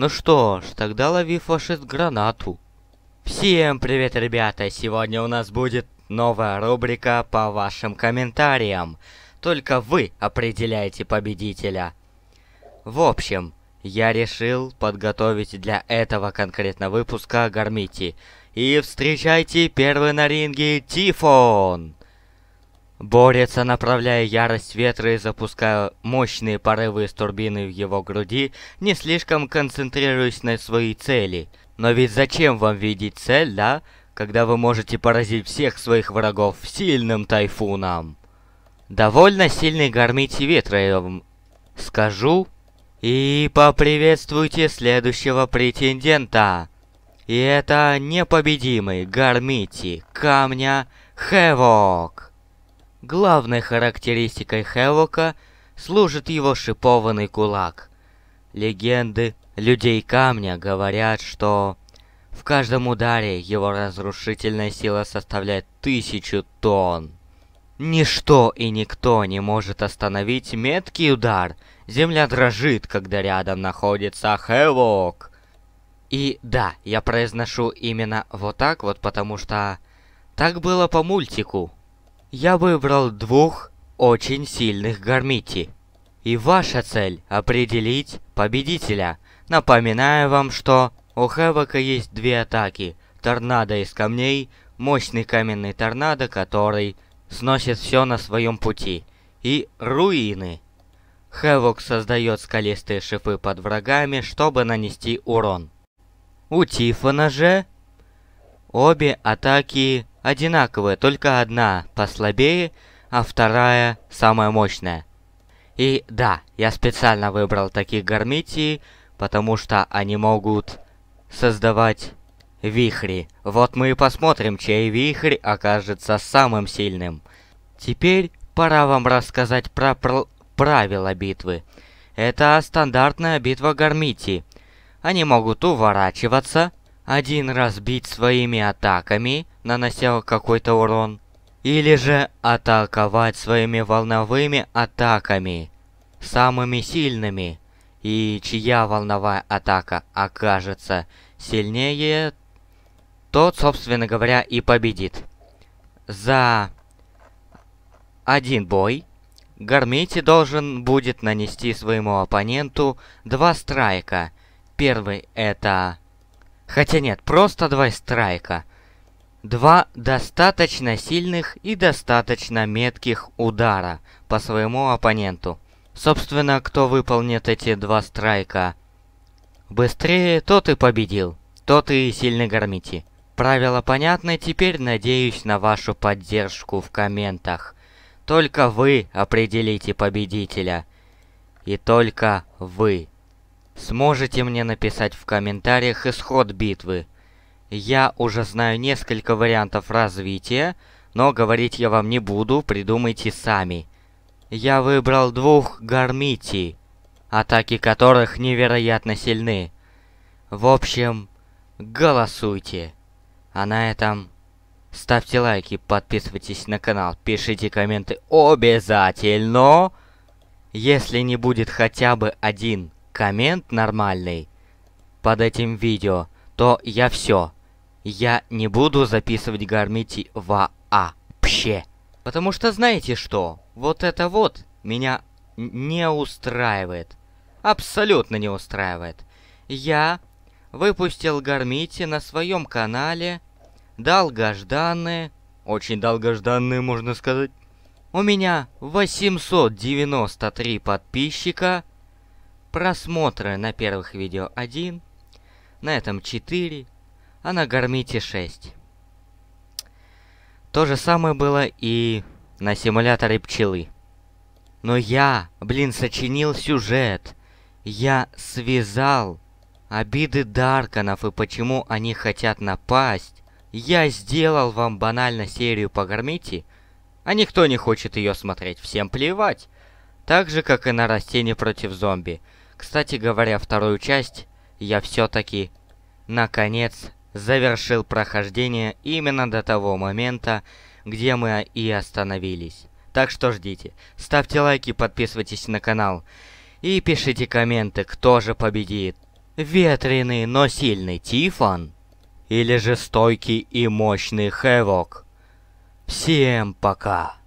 Ну что ж, тогда лови фашист гранату. Всем привет, ребята! Сегодня у нас будет новая рубрика по вашим комментариям. Только вы определяете победителя. В общем, я решил подготовить для этого конкретно выпуска Гармити. И встречайте первый на ринге Тифон! Борется, направляя ярость ветра и запуская мощные порывы из турбины в его груди, не слишком концентрируясь на своей цели. Но ведь зачем вам видеть цель, да? Когда вы можете поразить всех своих врагов сильным тайфуном. Довольно сильный гормите ветра, я вам скажу. И поприветствуйте следующего претендента. И это непобедимый Гармити Камня Хевок. Главной характеристикой Хевока служит его шипованный кулак. Легенды людей камня говорят, что в каждом ударе его разрушительная сила составляет тысячу тонн. Ничто и никто не может остановить меткий удар. Земля дрожит, когда рядом находится Хевок. И да, я произношу именно вот так вот, потому что так было по мультику я выбрал двух очень сильных гармити. И ваша цель — определить победителя. Напоминаю вам, что у Хэвока есть две атаки. Торнадо из камней, мощный каменный торнадо, который сносит все на своем пути. И руины. Хэвок создает скалистые шипы под врагами, чтобы нанести урон. У Тифона же обе атаки Одинаковые, только одна послабее, а вторая самая мощная. И да, я специально выбрал такие гармитии, потому что они могут создавать вихри. Вот мы и посмотрим, чей вихрь окажется самым сильным. Теперь пора вам рассказать про пр правила битвы. Это стандартная битва гармити. Они могут уворачиваться, один раз бить своими атаками, нанося какой-то урон. Или же атаковать своими волновыми атаками, самыми сильными. И чья волновая атака окажется сильнее, тот, собственно говоря, и победит. За один бой Гармити должен будет нанести своему оппоненту два страйка. Первый это... Хотя нет, просто два страйка. Два достаточно сильных и достаточно метких удара по своему оппоненту. Собственно, кто выполнит эти два страйка быстрее, тот и победил. Тот и сильный гармити. Правила понятны, теперь надеюсь на вашу поддержку в комментах. Только вы определите победителя. И только вы. Сможете мне написать в комментариях исход битвы. Я уже знаю несколько вариантов развития, но говорить я вам не буду, придумайте сами. Я выбрал двух гармити, атаки которых невероятно сильны. В общем, голосуйте. А на этом ставьте лайки, подписывайтесь на канал, пишите комменты обязательно. Если не будет хотя бы один коммент нормальный под этим видео, то я все я не буду записывать гармити вообще. Потому что знаете что? Вот это вот меня не устраивает. Абсолютно не устраивает. Я выпустил гармити на своем канале. Долгожданные. Очень долгожданные, можно сказать. У меня 893 подписчика. Просмотры на первых видео 1. На этом 4 а на Гармите 6. То же самое было и на симуляторе пчелы. Но я, блин, сочинил сюжет. Я связал обиды Дарканов и почему они хотят напасть. Я сделал вам банально серию по Гармите, а никто не хочет ее смотреть, всем плевать. Так же, как и на растение против зомби. Кстати говоря, вторую часть я все-таки наконец завершил прохождение именно до того момента, где мы и остановились. Так что ждите, ставьте лайки, подписывайтесь на канал и пишите комменты, кто же победит. Ветреный, но сильный Тифон или же стойкий и мощный Хэвок. Всем пока!